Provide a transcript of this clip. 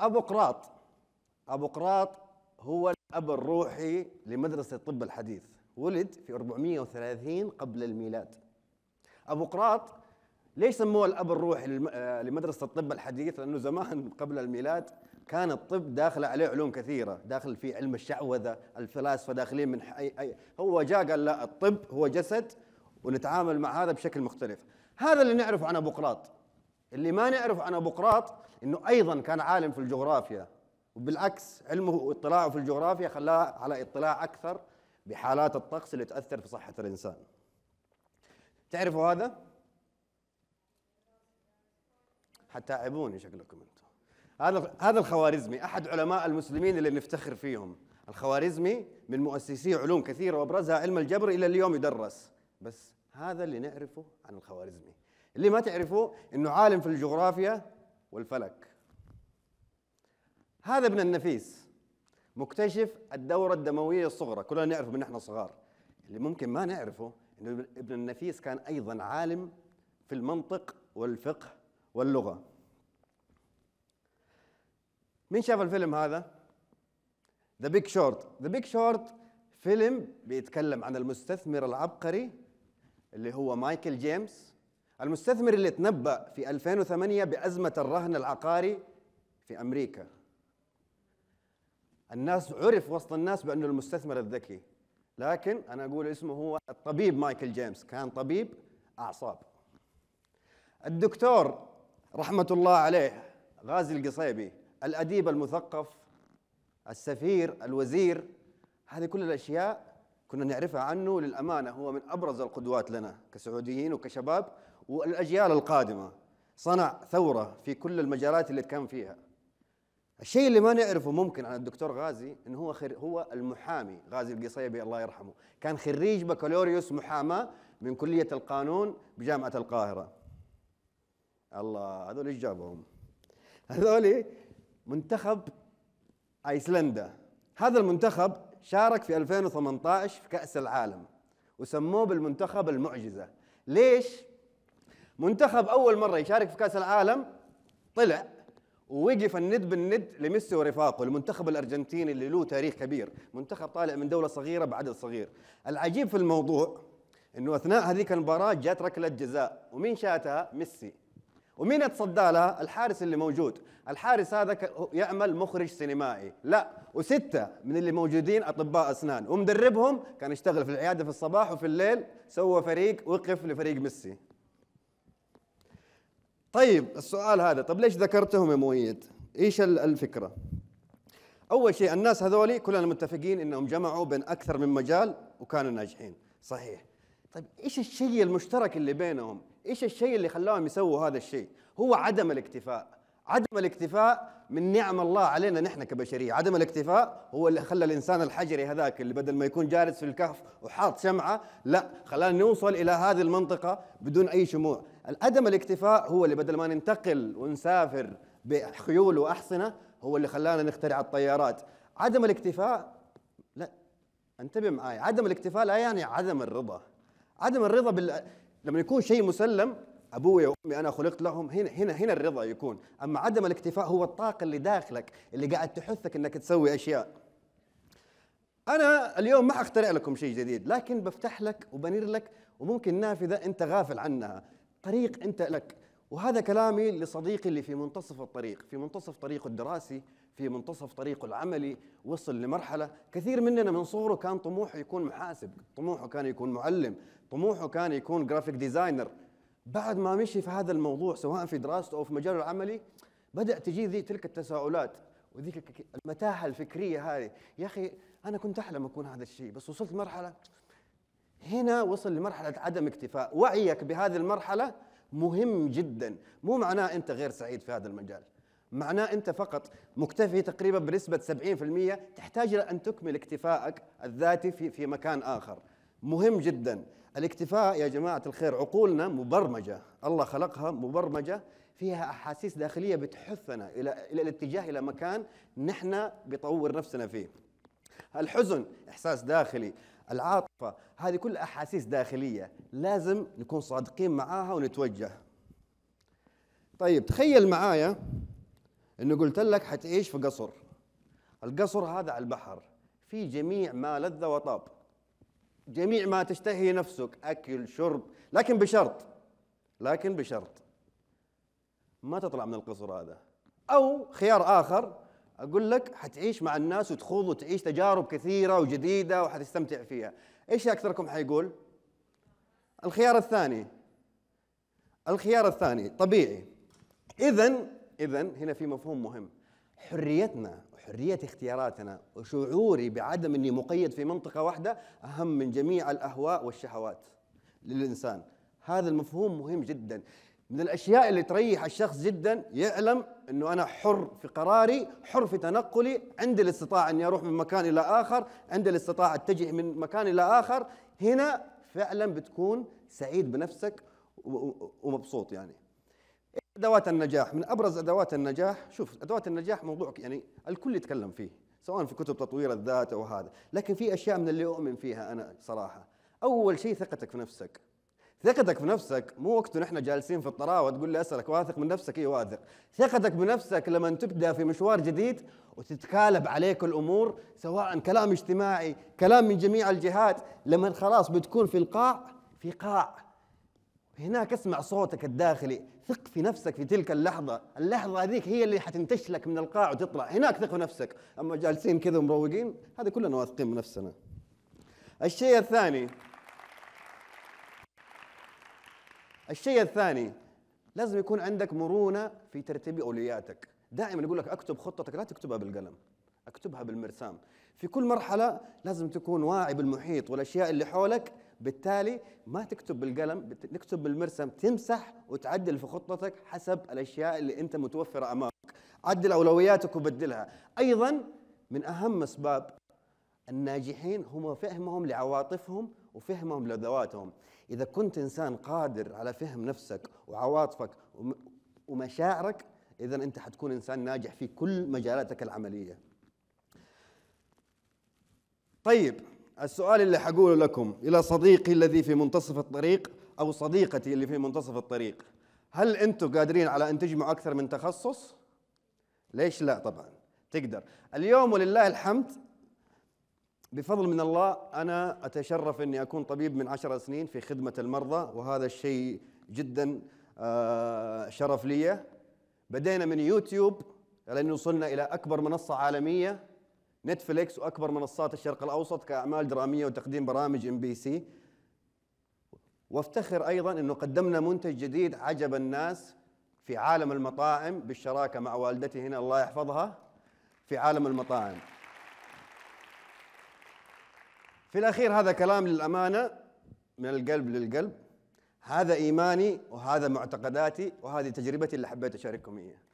أبو قراط أبو قراط هو الأب الروحي لمدرسة الطب الحديث ولد في 430 قبل الميلاد أبو قراط ليش سموه الأب الروحي آه، لمدرسة الطب الحديث لأنه زمان قبل الميلاد كان الطب داخل عليه علوم كثيرة داخل في علم الشعوذة الفلاسفة داخلين من أي أي هو جاء قال لا الطب هو جسد ونتعامل مع هذا بشكل مختلف هذا اللي نعرفه عن أبو قراط اللي ما نعرف عن ابوقراط انه ايضا كان عالم في الجغرافيا وبالعكس علمه واطلاعه في الجغرافيا خلاه على اطلاع اكثر بحالات الطقس اللي تاثر في صحه الانسان. تعرفوا هذا؟ عبوني شكلكم انتم. هذا هذا الخوارزمي احد علماء المسلمين اللي نفتخر فيهم، الخوارزمي من مؤسسي علوم كثيره وابرزها علم الجبر الى اليوم يدرس، بس هذا اللي نعرفه عن الخوارزمي. اللي ما تعرفوه انه عالم في الجغرافيا والفلك هذا ابن النفيس مكتشف الدورة الدموية الصغرى كلنا نعرفه من نحن صغار اللي ممكن ما نعرفه انه ابن النفيس كان ايضا عالم في المنطق والفقه واللغة مين شاف الفيلم هذا؟ ذا بيج شورت ذا بيج شورت فيلم بيتكلم عن المستثمر العبقري اللي هو مايكل جيمس المستثمر اللي تنبأ في 2008 بأزمة الرهن العقاري في أمريكا الناس عرف وسط الناس بأنه المستثمر الذكي لكن أنا أقول اسمه هو الطبيب مايكل جيمس كان طبيب أعصاب الدكتور رحمة الله عليه غازي القصيبي الأديب المثقف السفير الوزير هذه كل الأشياء كنا نعرفها عنه للأمانة هو من أبرز القدوات لنا كسعوديين وكشباب والاجيال القادمه صنع ثوره في كل المجالات اللي كان فيها الشيء اللي ما نعرفه ممكن عن الدكتور غازي انه هو خر... هو المحامي غازي القصيبي الله يرحمه كان خريج بكالوريوس محاماه من كليه القانون بجامعه القاهره الله هذول ايش جابهم هذول منتخب ايسلندا هذا المنتخب شارك في 2018 في كاس العالم وسموه بالمنتخب المعجزه ليش منتخب اول مره يشارك في كاس العالم طلع ووقف الند بالند لميسي ورفاقه المنتخب الارجنتيني اللي له تاريخ كبير منتخب طالع من دوله صغيره بعدد صغير العجيب في الموضوع انه اثناء هذيك المباراه جات ركله جزاء ومين شاتها ميسي ومين اتصدى لها الحارس اللي موجود الحارس هذا يعمل مخرج سينمائي لا وستة من اللي موجودين أطباء أسنان ومدربهم كان يشتغل في العيادة في الصباح وفي الليل سوى فريق وقف لفريق ميسي طيب السؤال هذا طب ليش ذكرتهم يا مؤيد؟ ايش الفكره؟ اول شيء الناس هذولي كلنا متفقين انهم جمعوا بين اكثر من مجال وكانوا ناجحين، صحيح. طيب ايش الشيء المشترك اللي بينهم؟ ايش الشيء اللي خلاهم يسووا هذا الشيء؟ هو عدم الاكتفاء، عدم الاكتفاء من نعم الله علينا نحن كبشريه، عدم الاكتفاء هو اللي خلى الانسان الحجري هذاك اللي بدل ما يكون جالس في الكهف وحاط شمعه، لا خلانا نوصل الى هذه المنطقه بدون اي شموع، عدم الاكتفاء هو اللي بدل ما ننتقل ونسافر بخيول واحصنه هو اللي خلانا نخترع الطيارات عدم الاكتفاء لا انتبه معي عدم الاكتفاء لا يعني عدم الرضا عدم الرضا بال... لما يكون شيء مسلم ابوي وامي انا خلقت لهم هنا هنا هنا الرضا يكون اما عدم الاكتفاء هو الطاقه اللي داخلك اللي قاعد تحثك انك تسوي اشياء انا اليوم ما اخترع لكم شيء جديد لكن بفتح لك وبنير لك وممكن نافذه انت غافل عنها طريق أنت لك وهذا كلامي لصديقي اللي في منتصف الطريق في منتصف طريقه الدراسي في منتصف طريقه العملي وصل لمرحلة كثير مننا من صغره كان طموحه يكون محاسب طموحه كان يكون معلم طموحه كان يكون جرافيك ديزاينر بعد ما مشي في هذا الموضوع سواء في دراسته أو في مجاله العملي بدأ تجي ذي تلك التساؤلات وذيك المتاهة الفكرية هذه يا أخي أنا كنت أحلم أكون هذا الشيء بس وصلت مرحلة هنا وصل لمرحلة عدم اكتفاء وعيك بهذه المرحلة مهم جدا مو معناه أنت غير سعيد في هذا المجال معناه أنت فقط مكتفي تقريبا بنسبة 70% تحتاج إلى أن تكمل اكتفائك الذاتي في, في مكان آخر مهم جدا الاكتفاء يا جماعة الخير عقولنا مبرمجة الله خلقها مبرمجة فيها أحاسيس داخلية بتحثنا إلى, إلى الاتجاه إلى مكان نحن بطور نفسنا فيه الحزن إحساس داخلي العاطفة هذه كلها أحاسيس داخلية لازم نكون صادقين معاها ونتوجه طيب تخيل معايا أنه قلت لك حتعيش في قصر القصر هذا على البحر في جميع ما لذ وطاب جميع ما تشتهي نفسك أكل شرب لكن بشرط لكن بشرط ما تطلع من القصر هذا أو خيار آخر اقول لك حتعيش مع الناس وتخوض وتعيش تجارب كثيره وجديده وحتستمتع فيها ايش اكثركم حيقول الخيار الثاني الخيار الثاني طبيعي اذا اذا هنا في مفهوم مهم حريتنا وحريه اختياراتنا وشعوري بعدم اني مقيد في منطقه واحده اهم من جميع الاهواء والشهوات للانسان هذا المفهوم مهم جدا من الاشياء اللي تريح الشخص جدا يعلم انه انا حر في قراري حر في تنقلي عندي الاستطاعه اني اروح من مكان الى اخر عندي الاستطاعه اتجه من مكان الى اخر هنا فعلا بتكون سعيد بنفسك ومبسوط يعني ادوات النجاح من ابرز ادوات النجاح شوف ادوات النجاح موضوع يعني الكل يتكلم فيه سواء في كتب تطوير الذات او هذا لكن في اشياء من اللي اؤمن فيها انا صراحه اول شيء ثقتك في نفسك ثقتك بنفسك مو وقت نحن جالسين في الطراوه تقول لي اسالك واثق من نفسك اي واثق ثقتك بنفسك لما تبدا في مشوار جديد وتتكالب عليك الامور سواء كلام اجتماعي كلام من جميع الجهات لما خلاص بتكون في القاع في قاع هناك اسمع صوتك الداخلي ثق في نفسك في تلك اللحظة اللحظة هذيك هي اللي حتنتش لك من القاع وتطلع هناك ثق في نفسك أما جالسين كذا مروقين هذه كلنا واثقين بنفسنا الشيء الثاني الشيء الثاني لازم يكون عندك مرونه في ترتيب اولوياتك دائما يقول لك اكتب خطتك لا تكتبها بالقلم اكتبها بالمرسام في كل مرحله لازم تكون واعي بالمحيط والاشياء اللي حولك بالتالي ما تكتب بالقلم تكتب بالمرسم تمسح وتعدل في خطتك حسب الاشياء اللي انت متوفره امامك عدل اولوياتك وبدلها ايضا من اهم اسباب الناجحين هم فهمهم لعواطفهم وفهمهم لذواتهم إذا كنت إنسان قادر على فهم نفسك وعواطفك ومشاعرك إذا أنت حتكون إنسان ناجح في كل مجالاتك العملية طيب السؤال اللي حقوله لكم إلى صديقي الذي في منتصف الطريق أو صديقتي اللي في منتصف الطريق هل أنتم قادرين على أن تجمعوا أكثر من تخصص؟ ليش لا طبعا تقدر اليوم ولله الحمد بفضل من الله أنا أتشرف أني أكون طبيب من عشر سنين في خدمة المرضى وهذا الشيء جدا آه، شرف لي بدينا من يوتيوب لأن وصلنا إلى أكبر منصة عالمية نتفليكس وأكبر منصات الشرق الأوسط كأعمال درامية وتقديم برامج ام بي سي وافتخر أيضا أنه قدمنا منتج جديد عجب الناس في عالم المطاعم بالشراكة مع والدتي هنا الله يحفظها في عالم المطاعم في الأخير هذا كلام للأمانة من القلب للقلب هذا إيماني وهذا معتقداتي وهذه تجربتي اللي حبيت أشارككم إياها